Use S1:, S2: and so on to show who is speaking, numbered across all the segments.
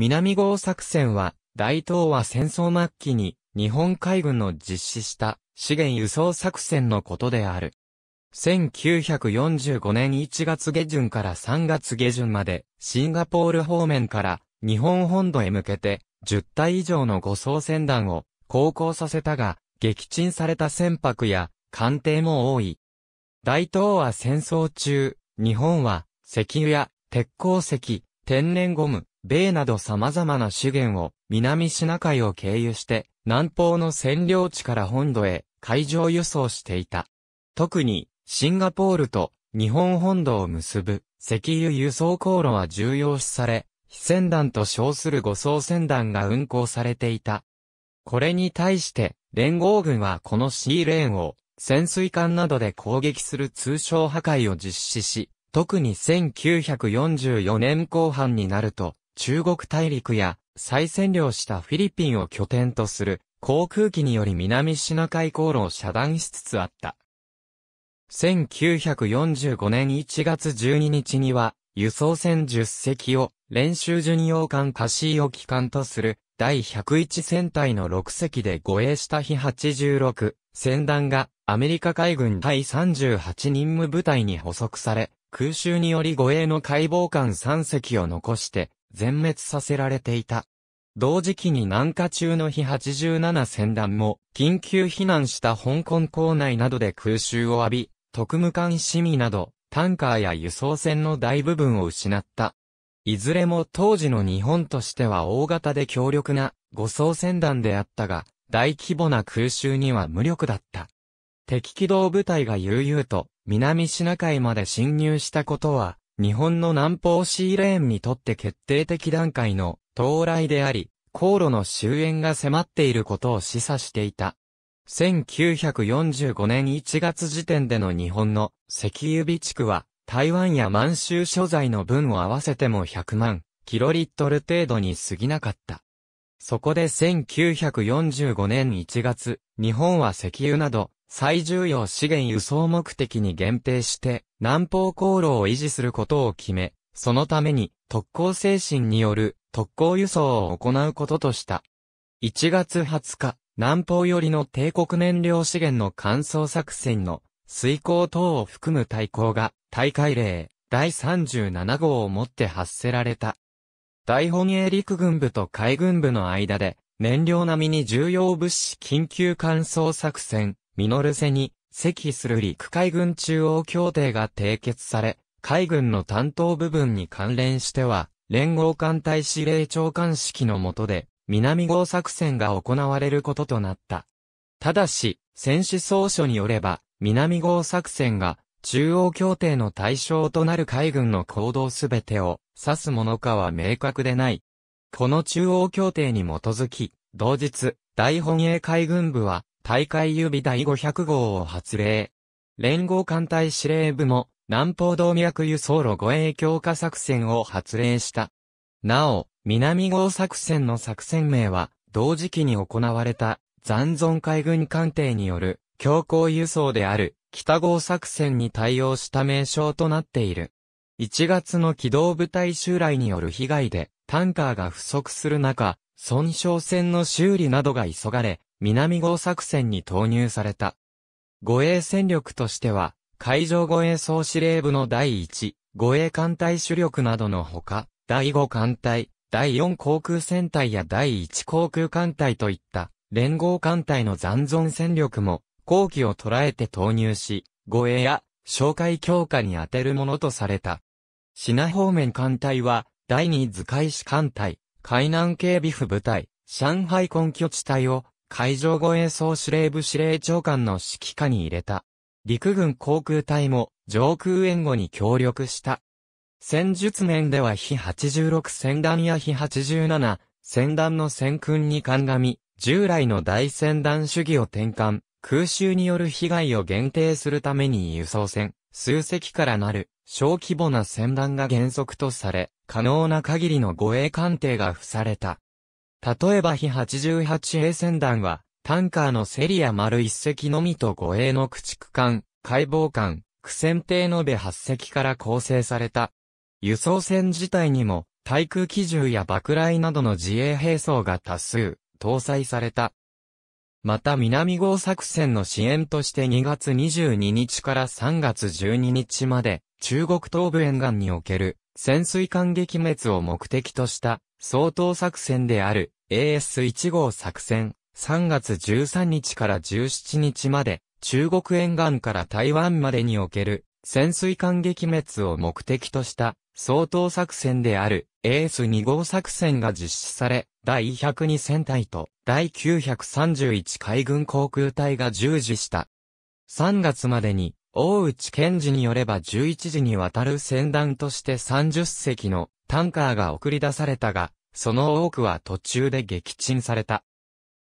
S1: 南郷作戦は、大東亜戦争末期に日本海軍の実施した資源輸送作戦のことである。1945年1月下旬から3月下旬まで、シンガポール方面から日本本土へ向けて、10体以上の護送船団を航行させたが、撃沈された船舶や艦艇も多い。大東亜戦争中、日本は石油や鉄鉱石、天然ゴム、米など様々な資源を南シナ海を経由して南方の占領地から本土へ海上輸送していた。特にシンガポールと日本本土を結ぶ石油輸送航路は重要視され、非船団と称する護送船団が運航されていた。これに対して連合軍はこのシーレーンを潜水艦などで攻撃する通称破壊を実施し、特に1944年後半になると、中国大陸や再占領したフィリピンを拠点とする航空機により南シナ海航路を遮断しつつあった。1945年1月12日には、輸送船10隻を練習巡洋艦カシーを機関とする第101戦隊の6隻で護衛した日86船団がアメリカ海軍第38任務部隊に捕捉され、空襲により護衛の解剖艦3隻を残して全滅させられていた。同時期に南下中の日87戦団も、緊急避難した香港港内などで空襲を浴び、特務艦市民など、タンカーや輸送船の大部分を失った。いずれも当時の日本としては大型で強力な護送船団であったが、大規模な空襲には無力だった。敵機動部隊が悠々と南シナ海まで侵入したことは、日本の南方シーレーンにとって決定的段階の到来であり、航路の終焉が迫っていることを示唆していた。1945年1月時点での日本の石油備蓄は、台湾や満州所在の分を合わせても100万キロリットル程度に過ぎなかった。そこで1945年1月、日本は石油など最重要資源輸送目的に限定して、南方航路を維持することを決め、そのために特攻精神による特攻輸送を行うこととした。1月20日、南方寄りの帝国燃料資源の乾燥作戦の水耕等を含む大抗が大会令第37号をもって発せられた。大本営陸軍部と海軍部の間で燃料並みに重要物資緊急乾燥作戦ミノルセに、席する陸海軍中央協定が締結され、海軍の担当部分に関連しては、連合艦隊司令長官式の下で、南郷作戦が行われることとなった。ただし、戦死総書によれば、南郷作戦が、中央協定の対象となる海軍の行動すべてを指すものかは明確でない。この中央協定に基づき、同日、大本営海軍部は、大会指第500号を発令。連合艦隊司令部も南方動脈輸送路護衛強化作戦を発令した。なお、南号作戦の作戦名は、同時期に行われた残存海軍艦艇による強行輸送である北号作戦に対応した名称となっている。1月の機動部隊襲来による被害でタンカーが不足する中、損傷船の修理などが急がれ、南号作戦に投入された。護衛戦力としては、海上護衛総司令部の第1、護衛艦隊主力などのほか、第5艦隊、第4航空戦隊や第1航空艦隊といった連合艦隊の残存戦力も後期を捉えて投入し、護衛や紹介強化に充てるものとされた。品方面艦隊は、第2図海士艦隊、海南警備部部隊、上海根拠地帯を海上護衛総司令部司令長官の指揮下に入れた。陸軍航空隊も上空援護に協力した。戦術面では非86戦団や非87戦団の戦訓に鑑み、従来の大戦団主義を転換、空襲による被害を限定するために輸送船、数隻からなる小規模な戦団が原則とされ、可能な限りの護衛艦艇が付された。例えば非88平船団は、タンカーのセリア丸1隻のみと護衛の駆逐艦、解剖艦、苦戦艇延べ8隻から構成された。輸送船自体にも、対空機銃や爆雷などの自衛兵装が多数、搭載された。また南号作戦の支援として2月22日から3月12日まで、中国東部沿岸における潜水艦撃滅を目的とした総統作戦である AS1 号作戦、3月13日から17日まで、中国沿岸から台湾までにおける潜水艦撃滅を目的とした総統作戦である AS2 号作戦が実施され、第102戦隊と第931海軍航空隊が従事した。3月までに、大内健治によれば11時にわたる船団として30隻のタンカーが送り出されたが、その多くは途中で撃沈された。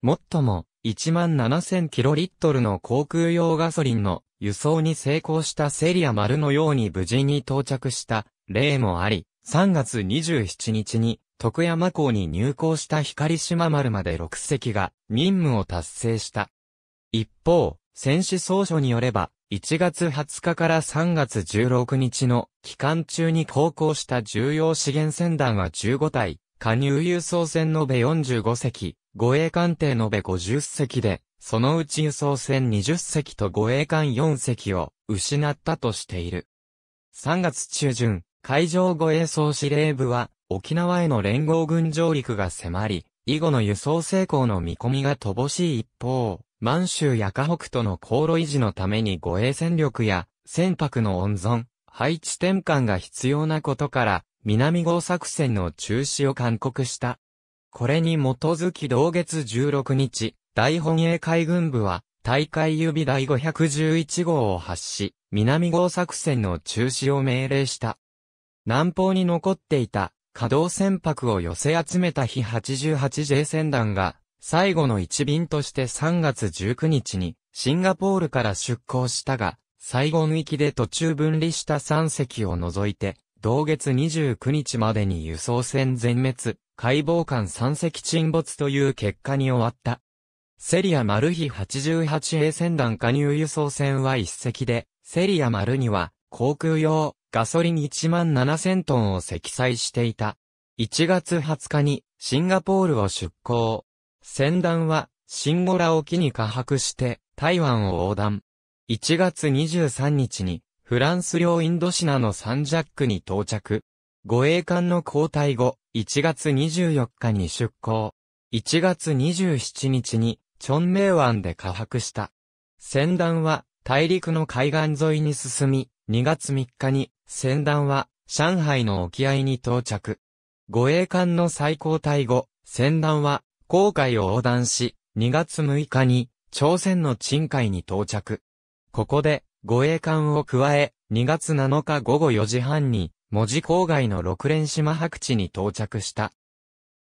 S1: もっとも、17,000キロリットルの航空用ガソリンの輸送に成功したセリア丸のように無事に到着した例もあり、3月27日に徳山港に入港した光島丸まで6隻が任務を達成した。一方、戦死総書によれば、1月20日から3月16日の期間中に航行した重要資源船団は15体、加入輸送船延べ45隻、護衛艦艇延べ50隻で、そのうち輸送船20隻と護衛艦4隻を失ったとしている。3月中旬、海上護衛総司令部は、沖縄への連合軍上陸が迫り、以後の輸送成功の見込みが乏しい一方、満州や河北との航路維持のために護衛戦力や船舶の温存、配置転換が必要なことから、南号作戦の中止を勧告した。これに基づき同月16日、大本営海軍部は、大海指第511号を発し、南号作戦の中止を命令した。南方に残っていた稼働船舶を寄せ集めた日 88J 船団が、最後の一便として3月19日に、シンガポールから出港したが、最後のきで途中分離した3隻を除いて、同月29日までに輸送船全滅、解剖艦3隻沈没という結果に終わった。セリアマルヒ 88A 船団加入輸送船は1隻で、セリアマルには航空用、ガソリン1万7000トンを積載していた。1月20日にシンガポールを出港。船団はシンゴラ沖に下泊して台湾を横断。1月23日にフランス領インドシナのサンジャックに到着。護衛艦の交代後、1月24日に出港。1月27日にチョンメイ湾で下泊した。船団は大陸の海岸沿いに進み、2月3日に船団は、上海の沖合に到着。護衛艦の最高隊後、船団は、航海を横断し、2月6日に、朝鮮の鎮海に到着。ここで、護衛艦を加え、2月7日午後4時半に、文字郊外の六連島白地に到着した。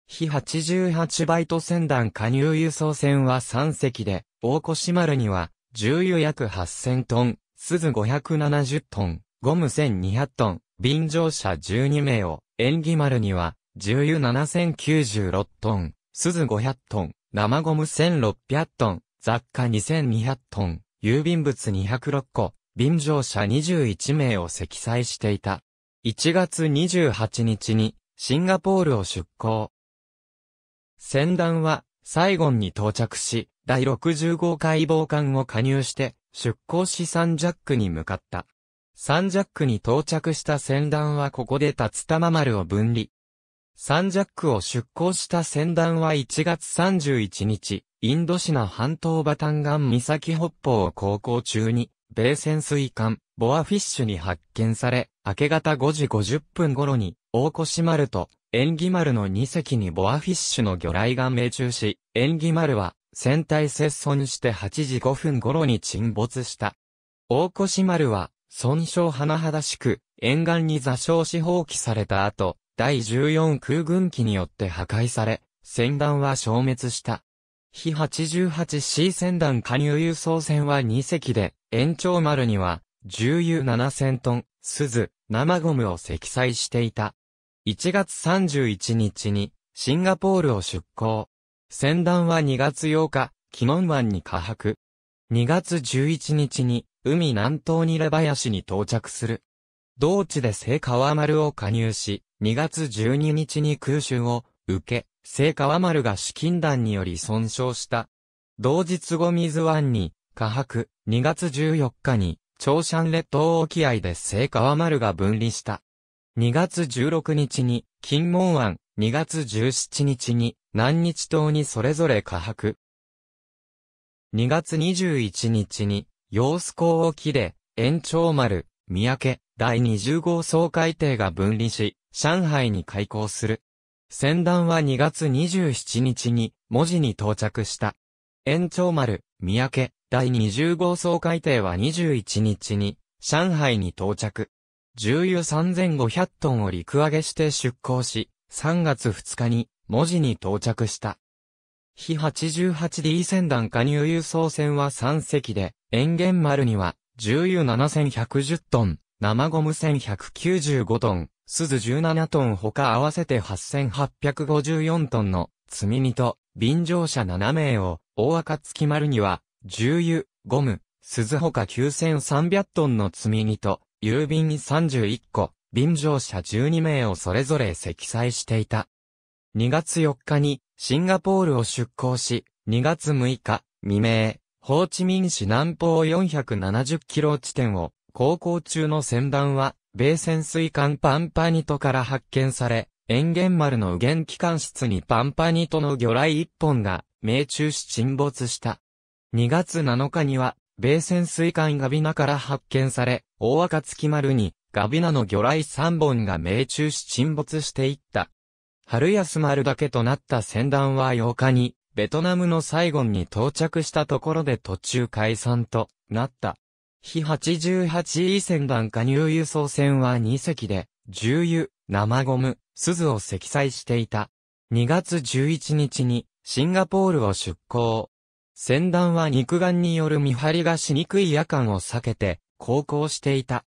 S1: 非88バイト船団加入輸送船は3隻で、大越丸には、重油約8000トン、鈴570トン、ゴム1200トン、便乗車12名を、縁起丸には、重油7096トン、鈴500トン、生ゴム1600トン、雑貨2200トン、郵便物206個、便乗者21名を積載していた。1月28日にシンガポールを出港。船団はサイゴンに到着し、第65回防艦を加入して出港資産ジャックに向かった。サンジャックに到着した船団はここで竜玉丸を分離。サンジャックを出港した船団は1月31日、インドシナ半島バタンガン岬北方を航行中に、米潜水艦、ボアフィッシュに発見され、明け方5時50分頃に、大越丸と、縁起丸の2隻にボアフィッシュの魚雷が命中し、縁起丸は、船体接損して8時5分頃に沈没した。大越丸は、損傷甚だしく、沿岸に座礁し放棄された後、第14空軍機によって破壊され、船団は消滅した。非 88C 船団加入輸送船は2隻で、延長丸には、重油7000トン、鈴、生ゴムを積載していた。1月31日に、シンガポールを出港。船団は2月8日、キノン湾に下泊。2月11日に、海南東にレ林に到着する。同地で聖川丸を加入し、2月12日に空襲を受け、聖川丸が資金団により損傷した。同日後水湾に、下白、2月14日に、長山列島沖合で聖川丸が分離した。2月16日に、金門湾、2月17日に、南日島にそれぞれ下白。2月21日に、揚子港沖で、延長丸、三宅、第20号総海艇が分離し、上海に開港する。船団は2月27日に、文字に到着した。延長丸、三宅、第20号総海艇は21日に、上海に到着。重油3500トンを陸揚げして出港し、3月2日に、文字に到着した。非 88D 船団加入輸送船は3隻で、塩原丸には、重油7110トン、生ゴム1195トン、鈴17トン他合わせて8854トンの積み荷と、便乗者7名を、大赤月丸には、重油、ゴム、鈴他9300トンの積み荷と、郵便31個、便乗者12名をそれぞれ積載していた。2月4日に、シンガポールを出港し、2月6日、未明、ホーチミン市南方470キロ地点を、航行中の船団は、米潜水艦パンパニトから発見され、塩原丸の右舷機関室にパンパニトの魚雷1本が、命中し沈没した。2月7日には、米潜水艦ガビナから発見され、大赤月丸に、ガビナの魚雷3本が命中し沈没していった。春安丸だけとなった船団は8日に、ベトナムのサイゴンに到着したところで途中解散となった。非88位船団加入輸送船は2隻で、重油、生ゴム、鈴を積載していた。2月11日にシンガポールを出港。船団は肉眼による見張りがしにくい夜間を避けて航行していた。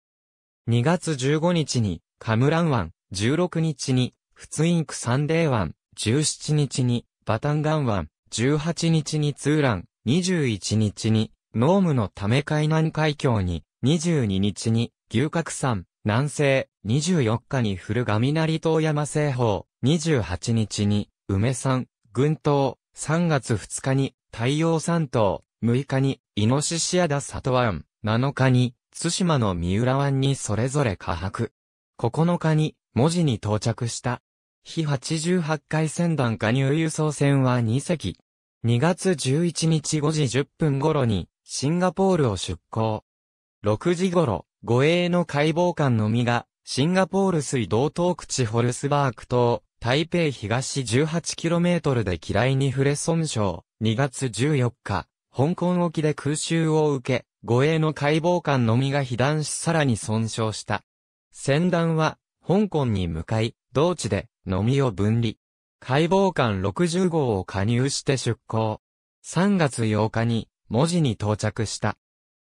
S1: 2月15日にカムラン湾、16日にフツインクサンデー湾、17日にバタンガン湾、18日にツーラン、21日に、ノームのため海南海峡に、22日に、牛角山、南西、24日に降る雷東山西方、28日に、梅山、群島、3月2日に、太陽山東、6日に、イノシシアダ里湾、7日に、津島の三浦湾にそれぞれ下泊。9日に、文字に到着した。非88回船団加入輸送船は2隻、2月11日5時10分頃に、シンガポールを出港。6時頃、護衛の解剖官のみが、シンガポール水道東口ホルスバーク島、台北東 18km で機雷に触れ損傷。2月14日、香港沖で空襲を受け、護衛の解剖官のみが被弾しさらに損傷した。船団は、香港に向かい、同地で、のみを分離。解剖艦60号を加入して出港。3月8日に、文字に到着した。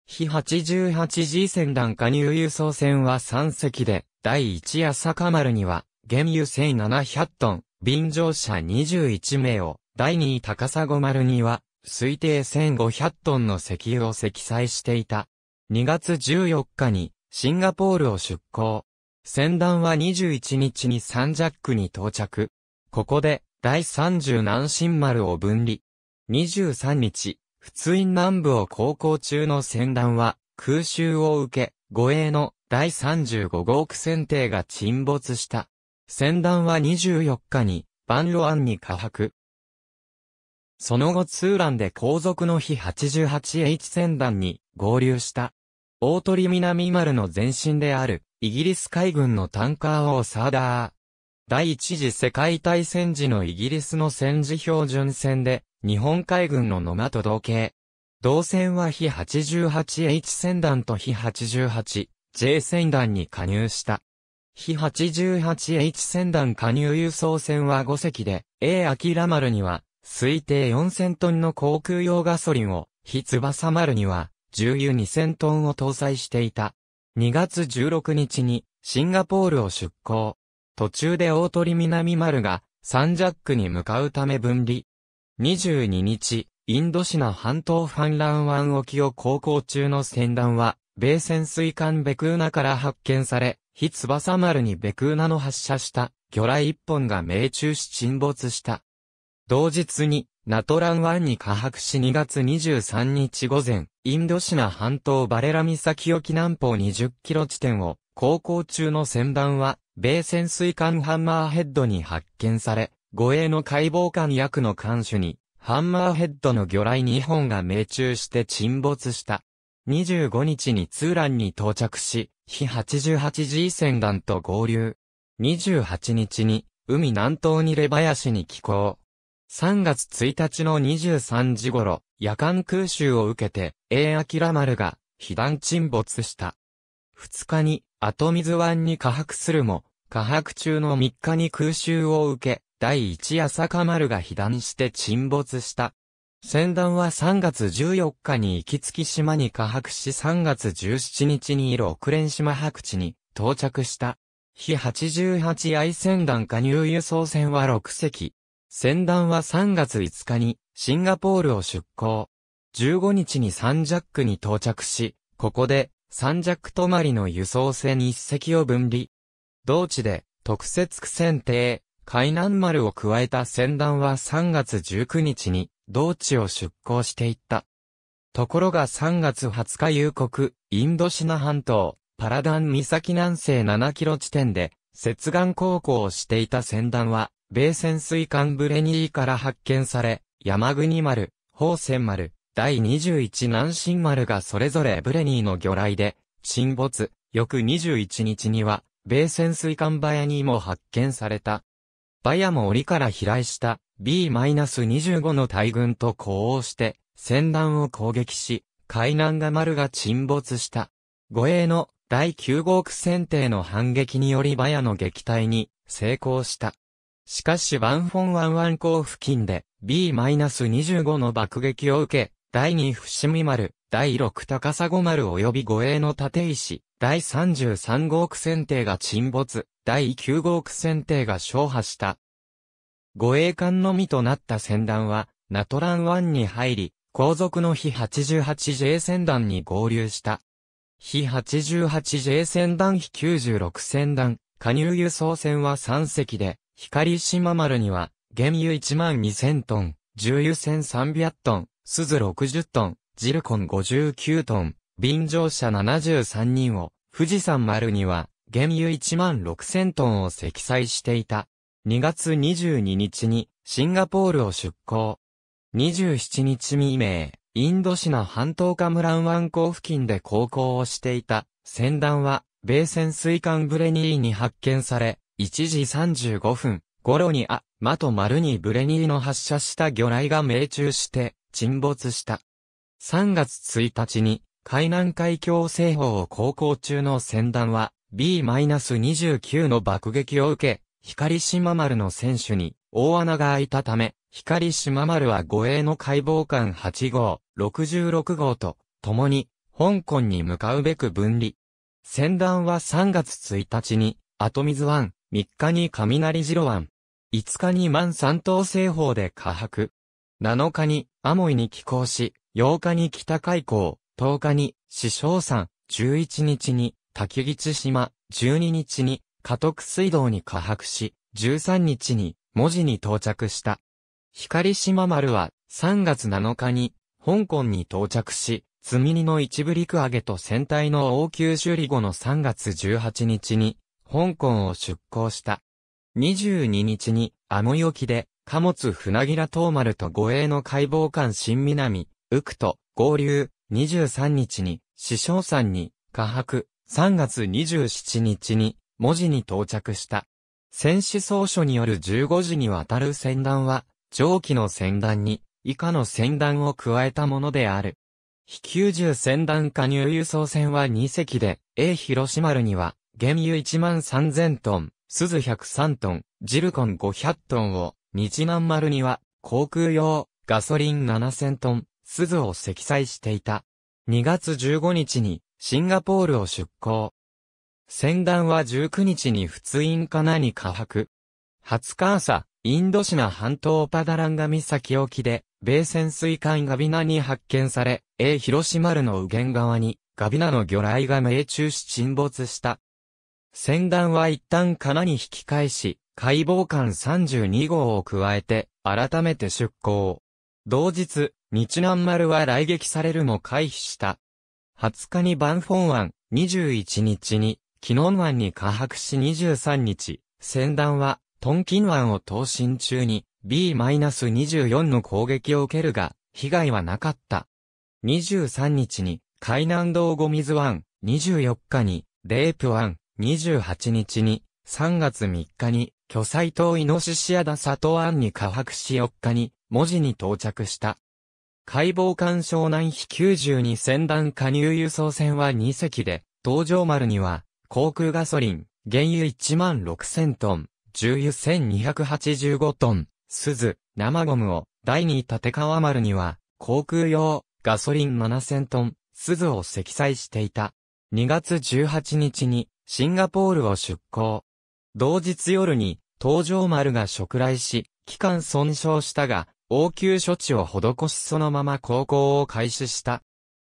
S1: 非 88G 船団加入輸送船は3隻で、第1夜坂丸には、原油1700トン、便乗車21名を、第2高砂丸には、推定1500トンの石油を積載していた。2月14日に、シンガポールを出港。船団は21日にサンジャックに到着。ここで、第30南新丸を分離。23日、普通院南部を航行中の船団は、空襲を受け、護衛の第35号区船艇が沈没した。船団は24日に、万路ンに下泊。その後ツーランで後続の日 88H 船団に合流した。大鳥南丸の前身である、イギリス海軍のタンカーをサーダー、第一次世界大戦時のイギリスの戦時標準戦で、日本海軍の野間と同型。同戦は非 88H 戦団と非 88J 戦団に加入した。非 88H 戦団加入輸送船は5隻で、A 明丸には、推定4000トンの航空用ガソリンを、非翼丸には、重油2000トンを搭載していた。2月16日に、シンガポールを出港。途中で大鳥南丸が、サンジャックに向かうため分離。22日、インドシナ半島ファンラン湾沖を航行中の船団は、米潜水艦ベクーナから発見され、非翼丸にベクーナの発射した魚雷一本が命中し沈没した。同日に、ナトラン湾に下泊し2月23日午前、インドシナ半島バレラ岬沖南方20キロ地点を、航行中の船団は、米潜水艦ハンマーヘッドに発見され、護衛の解剖艦役の艦首に、ハンマーヘッドの魚雷2本が命中して沈没した。25日にツーランに到着し、非 88G 戦団と合流。28日に、海南東にレバヤシに寄港。3月1日の23時頃、夜間空襲を受けて、A アキラ丸が、被弾沈没した。2日に、後水湾に下泊するも、下泊中の3日に空襲を受け、第一夜坂丸が被弾して沈没した。船団は3月14日に行き着き島に下泊し3月17日に六連島白地に到着した。日88愛船団加入輸送船は6隻。船団は3月5日にシンガポールを出港。15日にサンジャックに到着し、ここで三弱止まりの輸送船一隻を分離。同地で、特設区船艇、海南丸を加えた船団は3月19日に、同地を出港していった。ところが3月20日夕刻、インドシナ半島、パラダン岬南西7キロ地点で、接岸航行をしていた船団は、米潜水艦ブレニーから発見され、山国丸、宝船丸、第21南進丸がそれぞれブレニーの魚雷で、沈没、翌21日には、米潜水艦バヤニーも発見された。バヤも檻から飛来した B-25 の大軍と呼応して、船団を攻撃し、海南が丸が沈没した。護衛の第9号区船艇の反撃によりバヤの撃退に成功した。しかしワンフォンワンワン港付近で B-25 の爆撃を受け、第2伏見丸、第6高砂丸及び護衛の立石、第33号区船艇が沈没、第9号区船艇が消破した。護衛艦のみとなった船団は、ナトラン湾に入り、後続の非 88J 船団に合流した。非 88J 船団非96船団、加入輸送船は3隻で、光島丸には、原油1万2000トン、重油船300トン、鈴60トン、ジルコン59トン、便乗車73人を、富士山丸には、原油1万6000トンを積載していた。2月22日に、シンガポールを出港。27日未明、インドシナ半島カムラン湾港付近で航行をしていた、船団は、米潜水艦ブレニーに発見され、1時35分、頃にあ、マと丸にブレニーの発射した魚雷が命中して、沈没した。3月1日に、海南海峡西方を航行中の船団は、B-29 の爆撃を受け、光島丸の船首に大穴が開いたため、光島丸は護衛の解剖艦8号、66号と、共に、香港に向かうべく分離。船団は3月1日に、後水湾、3日に雷ロ湾、5日に満山東西方で下泊。7日にアモイに寄港し、8日に北海港、10日に四小山、11日に滝口島、12日に加徳水道に下泊し、13日に文字に到着した。光島丸は3月7日に香港に到着し、積み荷の一部陸揚げと船体の応急修理後の3月18日に香港を出港した。22日にアモイ沖で貨物船木東丸と護衛の解剖艦新南、ウクと合流、23日に、師匠山に、下泊、3月27日に、文字に到着した。戦死総書による15時にわたる戦団は、上記の戦団に、以下の戦団を加えたものである。飛90戦団加入輸送船は2隻で、A 広島丸には、原油1万3000トン、鈴103トン、ジルコン500トンを、日南丸には、航空用、ガソリン7000トン、鈴を積載していた。2月15日に、シンガポールを出港。船団は19日に仏印かなに下泊。20日朝、インドシナ半島パダランガ岬沖で、米潜水艦ガビナに発見され、A 広島るの右舷側に、ガビナの魚雷が命中し沈没した。船団は一旦カナに引き返し、解剖艦32号を加えて、改めて出港。同日、日南丸は来撃されるも回避した。20日にバンフォン湾、21日に、キノン湾に下泊し23日、船団は、トンキン湾を投進中に、B-24 の攻撃を受けるが、被害はなかった。23日に、海南道ゴミズ湾、24日に、レープ湾、28日に、3月3日に、巨彩島イノシシアダ佐藤案に下泊し4日に、文字に到着した。解剖艦湘南飛92船団加入輸送船は2隻で、東上丸には、航空ガソリン、原油1万6000トン、重油1285トン、鈴、生ゴムを、第2立川丸には、航空用、ガソリン7000トン、鈴を積載していた。2月18日に、シンガポールを出港。同日夜に、東条丸が触来し、機関損傷したが、応急処置を施しそのまま航行を開始した。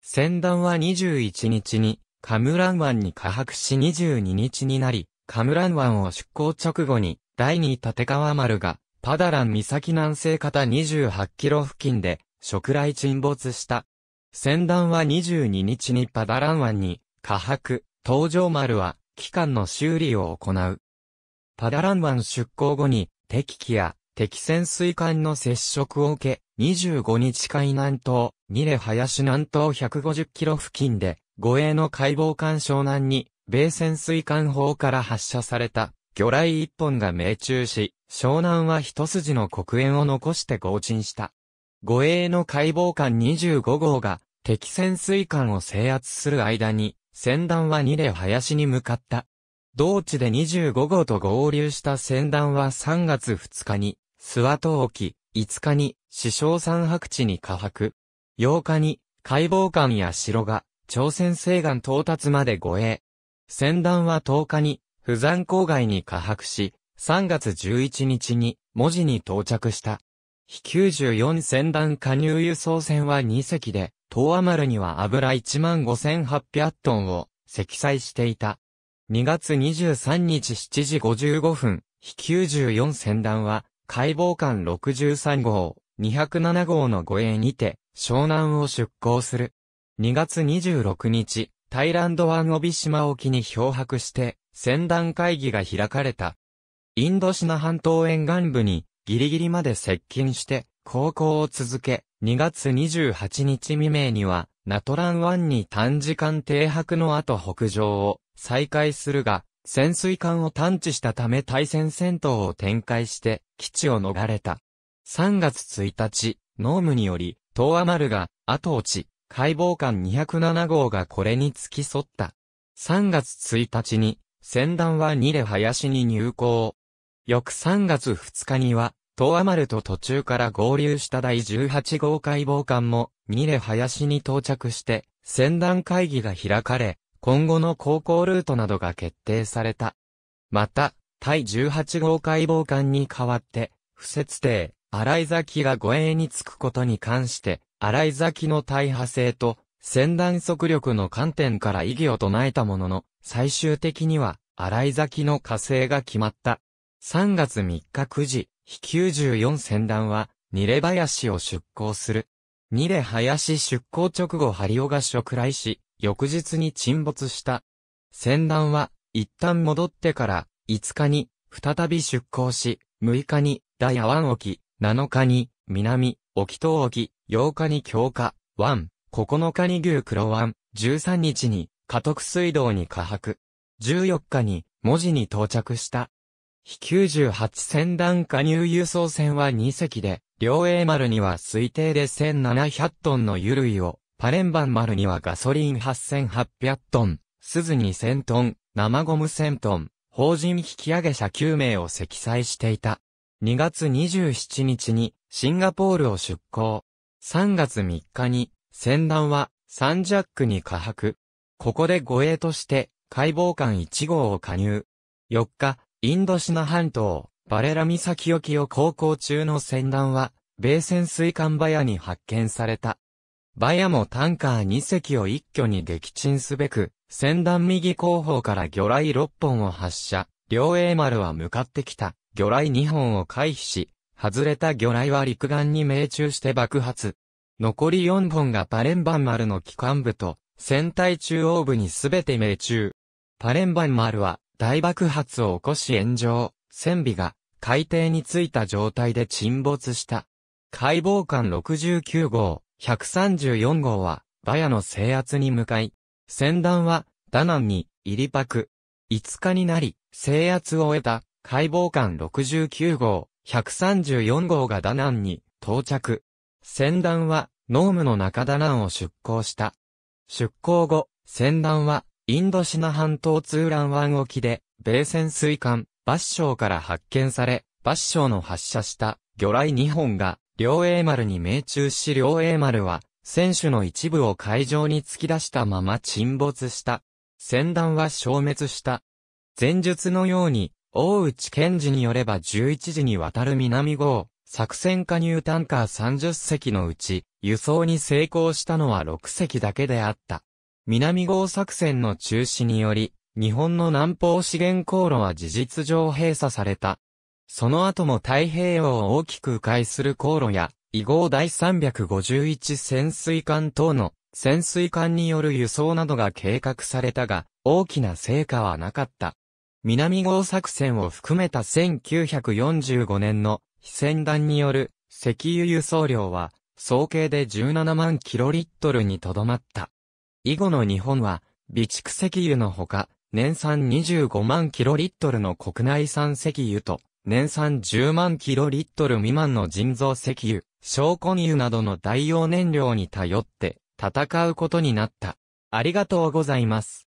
S1: 船団は21日に、カムラン湾に下泊し22日になり、カムラン湾を出港直後に、第二立川丸が、パダラン岬南西方28キロ付近で、食来沈没した。船団は22日にパダラン湾に、下泊、東条丸は、機関の修理を行う。パダラン湾出港後に、敵機や敵潜水艦の接触を受け、25日海南東、ニレ林南東150キロ付近で、護衛の解剖艦湘南に、米潜水艦砲から発射された、魚雷一本が命中し、湘南は一筋の黒煙を残して合沈した。護衛の解剖艦25号が、敵潜水艦を制圧する間に、船団はニレ林に向かった。同地で25号と合流した船団は3月2日に、諏訪島沖、5日に、死傷山白地に下泊。8日に、解剖艦や城が、朝鮮西岸到達まで護衛。船団は10日に、不山郊外に下泊し、3月11日に、文字に到着した。非94船団加入輸送船は2隻で、東亜丸には油15,800トンを積載していた。2月23日7時55分、飛94船団は、解剖艦63号、207号の護衛にて、湘南を出港する。2月26日、タイランド湾帯島沖に漂白して、船団会議が開かれた。インドシナ半島沿岸部に、ギリギリまで接近して、航行を続け、2月28日未明には、ナトラン湾に短時間停泊の後北上を再開するが、潜水艦を探知したため対戦戦闘を展開して、基地を逃れた。3月1日、ノームにより、東亜丸が、後落ち、解剖艦207号がこれに付き添った。3月1日に、船団は2で林に入港。翌3月2日には、東亜丸と途中から合流した第18号解剖艦も、2で林に到着して、船団会議が開かれ、今後の航行ルートなどが決定された。また、対18号解剖艦に代わって、不設定、荒井崎が護衛につくことに関して、荒井崎の大破性と、先断速力の観点から異議を唱えたものの、最終的には、荒井崎の火星が決まった。3月3日9時、飛94船団は、ニレ林を出港する。ニレ林出港直後ハリオが食来し、翌日に沈没した。船団は、一旦戻ってから、5日に、再び出港し、6日に、大ヤ湾沖、7日に、南、沖東沖、8日に強化、湾、9日に牛黒湾、13日に、家徳水道に下泊。14日に、文字に到着した。非98船団加入輸送船は2隻で、両栄丸には推定で1700トンの油類をパレンバン丸にはガソリン8800トン、鈴2 0 0 0トン、生ゴム1000トン、法人引き上げ者9名を積載していた。2月27日にシンガポールを出港。3月3日に船団はサンジャックに下泊。ここで護衛として解剖艦1号を加入。4日、インドシナ半島、バレラ岬沖を航行中の船団は、米潜水艦バヤに発見された。バヤもタンカー2隻を一挙に撃沈すべく、先端右後方から魚雷6本を発射、両英丸は向かってきた、魚雷2本を回避し、外れた魚雷は陸岸に命中して爆発。残り4本がパレンバン丸の機関部と、船体中央部にすべて命中。パレンバン丸は大爆発を起こし炎上、船尾が海底についた状態で沈没した。解剖艦69号、134号は、バヤの制圧に向かい、戦団は、ダナンに、入りパク。5日になり、制圧を終えた、解剖艦69号、134号がダナンに、到着。戦団は、ノームの中ダナンを出港した。出港後、戦団は、インドシナ半島通ン湾沖で、米潜水艦、バッショーから発見され、バッショーの発射した魚雷2本が両英丸に命中し両英丸は、船首の一部を海上に突き出したまま沈没した。船団は消滅した。前述のように、大内健治によれば11時に渡る南号、作戦加入タンカー30隻のうち、輸送に成功したのは6隻だけであった。南号作戦の中止により、日本の南方資源航路は事実上閉鎖された。その後も太平洋を大きく迂回する航路や、異号第351潜水艦等の潜水艦による輸送などが計画されたが、大きな成果はなかった。南号作戦を含めた1945年の非船団による石油輸送量は、総計で17万キロリットルにとどまった。以後の日本は、備蓄石油のほか、年産25万キロリットルの国内産石油と、年産10万キロリットル未満の人造石油、小根油などの代用燃料に頼って戦うことになった。ありがとうございます。